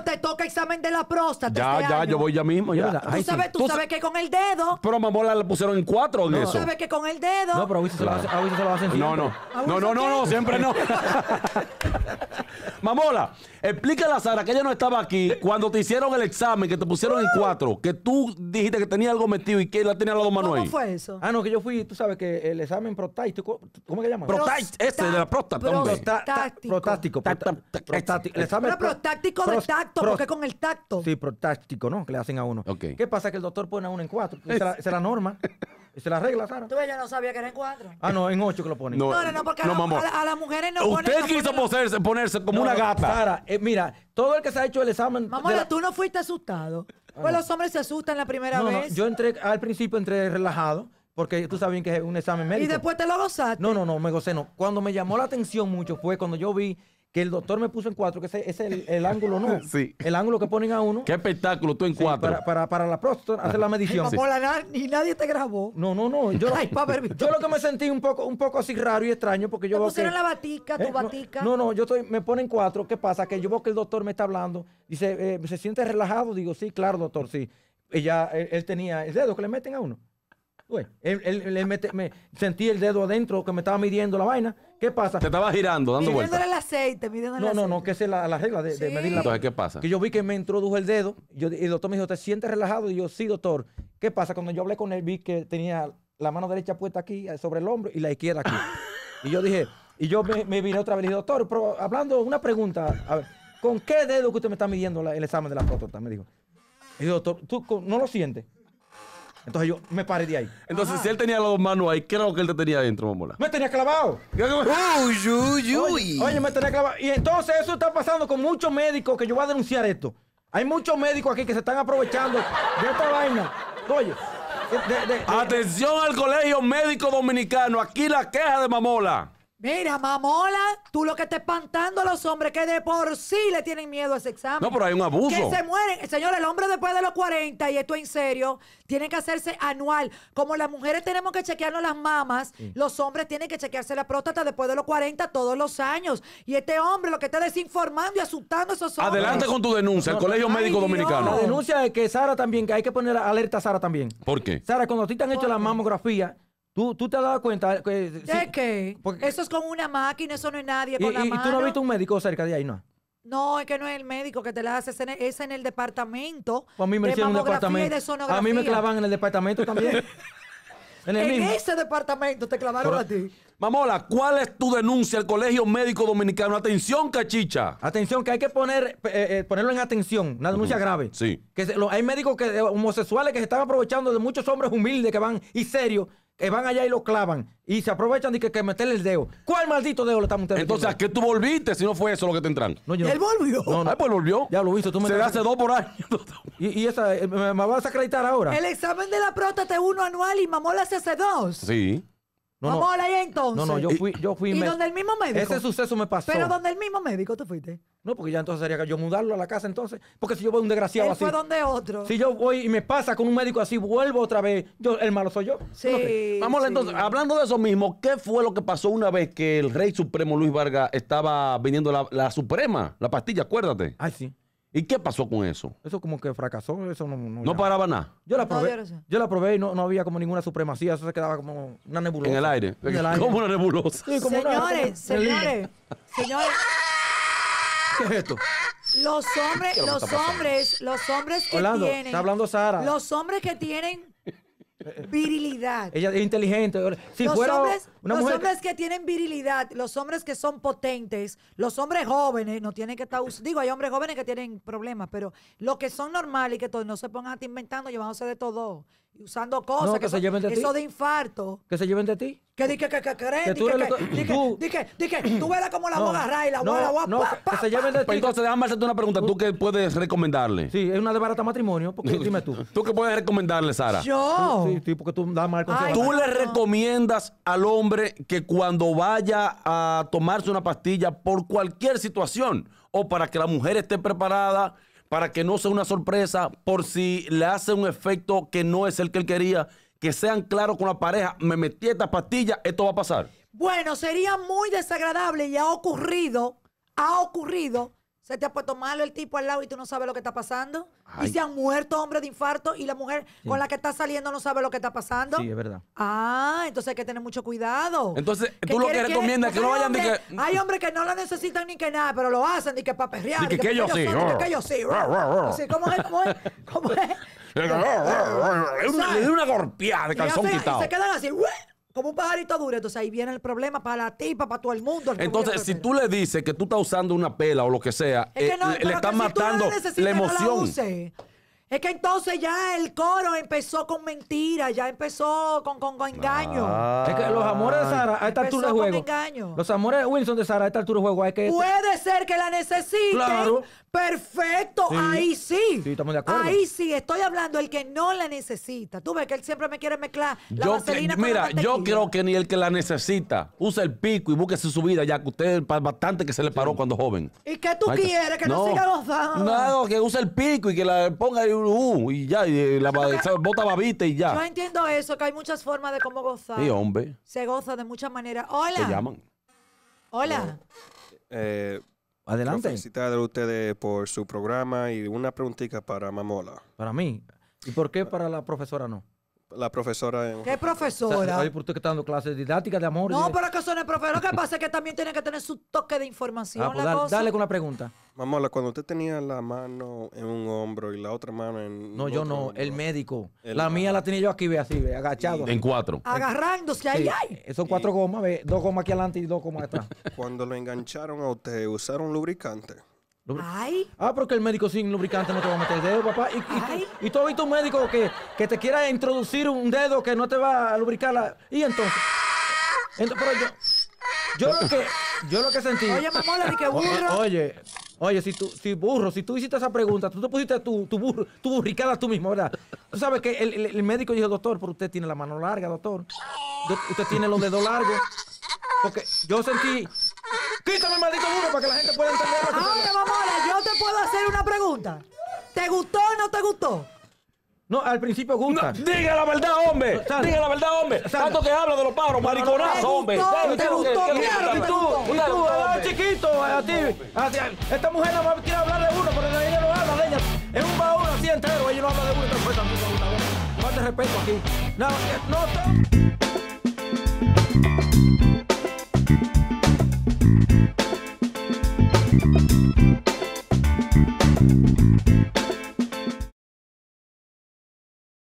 te toca examen de la próstata. Ya, este ya, yo voy ya mismo. ¿Tú, sabes, tú, sabes que con el dedo. Pero mamola la pusieron en cuatro en no. eso. Tú sabes que con el dedo. No, pero a Wilson se, lo hacen No, no. No, no, no, no, siempre no. mamola, explícale a Sara que ella no estaba aquí cuando te hicieron el examen, que te pusieron en cuatro, que tú dijiste que tenía algo metido y que la tenía al lado Manuel. ¿Cómo fue eso? Ah, no, que yo fui, tú sabes que el examen prostático, ¿cómo que llama? Prostático, ese de la próstata. Prostático. Prostático. El examen prostático de Tacto, Pro... porque con el tacto. Sí, táctico, ¿no? Que le hacen a uno. ¿Qué pasa? Que el doctor pone a uno en cuatro. Esa es la, norma. Esa es la regla, Sara. Tú, ya no sabía que era en cuatro. Ah, no, en ocho que lo ponen. No, no, no, porque a, las mujeres no Usted quiso ponerse, ponerse, como una gata. Sara, eh, mira, todo el que se ha hecho el examen... Mamá, tú no fuiste asustado. Ah, pues los hombres se asustan la primera vez. yo entré, al principio entré relajado. Porque tú sabías que es un examen médico. ¿Y después te lo gozaste? No, no, no, me gocé, no. Cuando me llamó la atención mucho fue cuando yo vi que el doctor me puso en cuatro, que ese es el, ángulo, ¿no? Sí. El ángulo que ponen a uno. Qué espectáculo, tú en cuatro. Para, la próstata, hacer la medición. Y nadie te grabó. No, no, no. Yo, lo que me sentí un poco, un poco así raro y extraño porque yo... Te pusieron la batica, tu ¿Eh? batica. No, no, yo estoy, me ponen cuatro. ¿Qué pasa? Que yo veo que el doctor me está hablando. Dice, eh, ¿se siente relajado? Digo, sí, claro, doctor, sí. Ella, eh, él, tenía el dedo que le meten a uno. güey él, me, sentí el dedo adentro que me estaba midiendo la vaina. ¿Qué pasa? Te estaba girando, dando vueltas. Midiéndole el aceite, midiéndole el aceite. No, no, que es la, regla de, medir la Entonces, ¿qué pasa? Que yo vi que me introdujo el dedo y el doctor me dijo, ¿te sientes relajado? Y yo, sí, doctor. ¿Qué pasa? Cuando yo hablé con él, vi que tenía la mano derecha puesta aquí, eh, sobre el hombro, y la izquierda aquí. y yo dije, y yo me, vine otra vez y dije, doctor, pero hablando, una pregunta. A ver, ¿con qué dedo que usted me está midiendo el examen de la foto? Me dijo. Y doctor, ¿tú no lo sientes? Entonces yo me paré de ahí. Entonces, si él tenía las dos manos ahí, ¿qué era lo que él te tenía adentro, mamola? Me tenía clavado. Uy, uy, uy. Oye, me tenía clavado. Y entonces eso está pasando con muchos médicos que yo voy a denunciar esto. Hay muchos médicos aquí que se están aprovechando de esta vaina. Oye. Atención al Colegio Médico Dominicano. Aquí la queja de mamola. Mira, mamola, tú lo que estás espantando a los hombres que de por sí le tienen miedo a ese examen. No, pero hay un abuso. Que se mueren. Señor, el hombre después de los 40, y esto en serio, tiene que hacerse anual. Como las mujeres tenemos que chequearnos las mamas, los hombres tienen que chequearse la próstata después de los 40 todos los años. Y este hombre lo que está desinformando y asustando a esos hombres. Adelante con tu denuncia, el Colegio Médico Dominicano. La denuncia es que Sara también, que hay que poner alerta a Sara también. ¿Por qué? Sara, cuando a ti te han hecho la mamografía, ¿Tú, tú te has dado cuenta? Que, ¿De qué? eso es con una máquina, eso no es nadie con y, la ¿Y tú no has visto un médico cerca de ahí, no? No, es que no es el médico que te la hace, es en el, departamento. Pues a mí me departamento. a mí me clavan en el departamento también. en, ese departamento te clavaron a ti. Mamola, ¿cuál es tu denuncia al Colegio Médico Dominicano? Atención, cachicha. Atención, que hay que poner, eh, eh, ponerlo en atención. Una denuncia grave. Sí. Que hay médicos que, eh, homosexuales que se están aprovechando de muchos hombres humildes que van y serios que van allá y lo clavan y se aprovechan de que, que meterle el dedo. ¿Cuál maldito dedo le estamos metiendo? Entonces, ¿a qué tú volviste si no fue eso lo que te entran? No, yo Él volvió. No, no. Ay, ah, pues volvió. Ya lo viste. Tú me Se hace dos por año. y, y, esa, eh, me, vas a acreditar ahora. El examen de la próstata es uno anual y mamola la hace dos. Sí. No, Vamos no. entonces. No, no, yo fui. Yo fui ¿Y donde el mismo médico? Ese suceso me pasó. Pero donde el mismo médico tú fuiste. No, porque ya entonces sería que yo mudarlo a la casa entonces. Porque si yo voy a un desgraciado Él fue donde otro. Si yo voy y me pasa con un médico así, vuelvo otra vez. Yo, el malo soy yo. Sí. Vamos entonces, hablando de eso mismo, ¿qué fue lo que pasó una vez que el rey supremo Luis Vargas estaba viniendo la, la suprema, la pastilla, acuérdate? Ay, sí. ¿Y qué pasó con eso? Eso como que fracasó, eso no... No, paraba nada. Yo la probé, yo, la probé y no, no, había como ninguna supremacía, eso se quedaba como una nebulosa. En el aire. Como una nebulosa. señores, señores, señores. ¿Qué es esto? Los hombres, los hombres, los hombres que tienen... está hablando Sara. Los hombres que tienen Virilidad. Ella es inteligente. los hombres, que... tienen virilidad, los hombres que son potentes, los hombres jóvenes, no tienen que estar. Digo, hay hombres jóvenes que tienen problemas, pero los que son normales y que no se pongan a inventando, llevándose de todo usando cosas. que, que se eso, lleven de ti. Eso de infarto. Que se lleven de ti. Que di que que dije que tú tú verás como la no, voy a agarrar y la voy a que se lleven de ti. Pues entonces déjame hacerte una pregunta, tú qué puedes recomendarle? Sí, es una de barata matrimonio, porque dime tú. ¿Tú qué puedes recomendarle, Sara? Yo. Sí, porque tú das mal consejo. ¿Tú le recomiendas al hombre que cuando vaya a tomarse una pastilla por cualquier situación o para que la mujer esté preparada para que no sea una sorpresa por si le hace un efecto que no es el que él quería, que sean claros con la pareja, me metí esta pastilla, esto va a pasar. Bueno, sería muy desagradable y ha ocurrido, ha ocurrido se te ha puesto malo el tipo al lado y tú no sabes lo que está pasando. Y se han muerto hombres de infarto y la mujer con la que está saliendo no sabe lo que está pasando. Sí, es verdad. Ah, entonces hay que tener mucho cuidado. Entonces, tú lo que recomiendas es que no vayan que... Hay hombres que no la necesitan ni que nada, pero lo hacen ni que para perrear. que, que, ellos sí. que ellos sí. ¿Cómo es? ¿Cómo es? ¿Cómo es? Le una golpeada de calzón quitado. Y se quedan así duro entonces ahí viene el problema para la para todo el mundo. entonces, si tú le dices que tú estás usando una pela o lo que sea, eh, le, estás matando la, emoción. es que entonces ya el coro empezó con mentiras, ya empezó con, con, engaño. Ah. es que los amores de Sara a esta altura de juego. Los amores de Wilson de Sara a esta altura de juego. Hay que... Puede ser que la necesiten. Perfecto, ahí sí. Sí, estamos de acuerdo. Ahí sí, estoy hablando el que no la necesita. Tú ves que él siempre me quiere mezclar la Yo vaselina con la mira, yo creo que ni el que la necesita usa el pico y búsquese su vida, ya que usted bastante que se le paró cuando joven. ¿Y qué tú quieres? Que no, siga gozando. No, que use el pico y que la ponga uh, uh, y ya, y eh, la bota babita y ya. Yo entiendo eso, que hay muchas formas de cómo gozar. Sí, hombre, Se goza de muchas maneras. te llaman. Hola. Eh, Adelante. Felicitar a ustedes por su programa y una preguntita para Mamola. Para mí. ¿Y por qué para la profesora no? La profesora. ¿Qué profesora? Porque por que está dando clases didácticas de amor. No, pero pero que son el profesor. Lo que pasa es que también tiene que tener su toque de información. Ah, pues dale con la pregunta. Mamola, cuando usted tenía la mano en un hombro y la otra mano en. No, yo no, el médico. la mía la tenía yo aquí, ve así, ve, agachado. En cuatro. Agarrándose, ahí, ahí ay. Esos cuatro eh. gomas, ve, dos gomas aquí adelante y dos gomas atrás. Cuando lo engancharon a usted, ¿usaron lubricante? Ay. Ah, porque el médico sin lubricante no te va a meter el dedo, papá. Y, y, y tú has un médico que, te quiera introducir un dedo que no te va a lubricar la... Y entonces... entonces pero yo, yo, lo que, yo lo que sentí... Oye, mamola, di que burro. oye, Oye, si tú, si burro, si tú hiciste esa pregunta, tú te pusiste tu, tu, burricada tú mismo, ¿verdad? Tú sabes que el, el, médico dijo, doctor, pero usted tiene la mano larga, doctor. usted tiene los dedos largos. Porque yo sentí. Quítame, maldito burro, para que la gente pueda entender. Ahora, mamá! yo te puedo hacer una pregunta. ¿Te gustó o no te gustó? No, al principio gusta. diga la verdad, hombre. Diga la verdad, hombre. Tanto que habla de los pájaros, mariconazo, hombre. ¿Te gustó? Mierda, tú. Tú, chiquito, a ti. A ti. Esta mujer no más quiere hablar de uno, pero nadie ella no habla de ella. Es un baúl así entero, ella no habla de uno. Entonces, no te respeto aquí. No, eh, no.